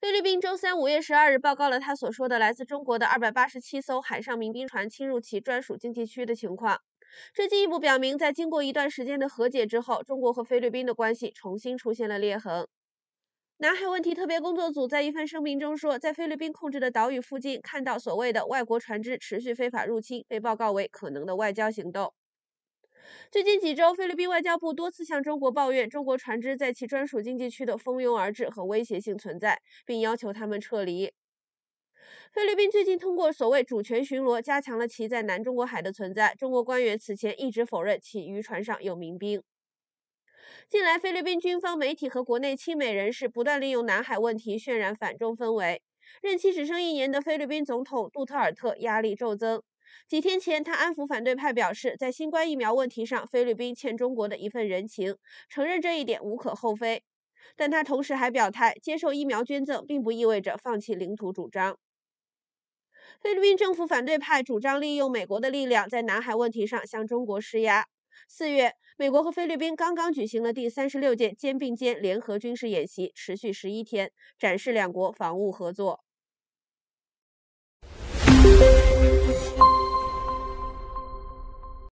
菲律宾周三五月十二日报告了他所说的来自中国的二百八十七艘海上民兵船侵入其专属经济区的情况。这进一步表明，在经过一段时间的和解之后，中国和菲律宾的关系重新出现了裂痕。南海问题特别工作组在一份声明中说，在菲律宾控制的岛屿附近看到所谓的外国船只持续非法入侵，被报告为可能的外交行动。最近几周，菲律宾外交部多次向中国抱怨中国船只在其专属经济区的蜂拥而至和威胁性存在，并要求他们撤离。菲律宾最近通过所谓主权巡逻加强了其在南中国海的存在。中国官员此前一直否认其渔船上有民兵。近来，菲律宾军方、媒体和国内亲美人士不断利用南海问题渲染反中氛围。任期只剩一年的菲律宾总统杜特尔特压力骤增。几天前，他安抚反对派，表示在新冠疫苗问题上，菲律宾欠中国的一份人情，承认这一点无可厚非。但他同时还表态，接受疫苗捐赠并不意味着放弃领土主张。菲律宾政府反对派主张利用美国的力量，在南海问题上向中国施压。四月，美国和菲律宾刚刚举行了第三十六届肩并肩联合军事演习，持续十一天，展示两国防务合作。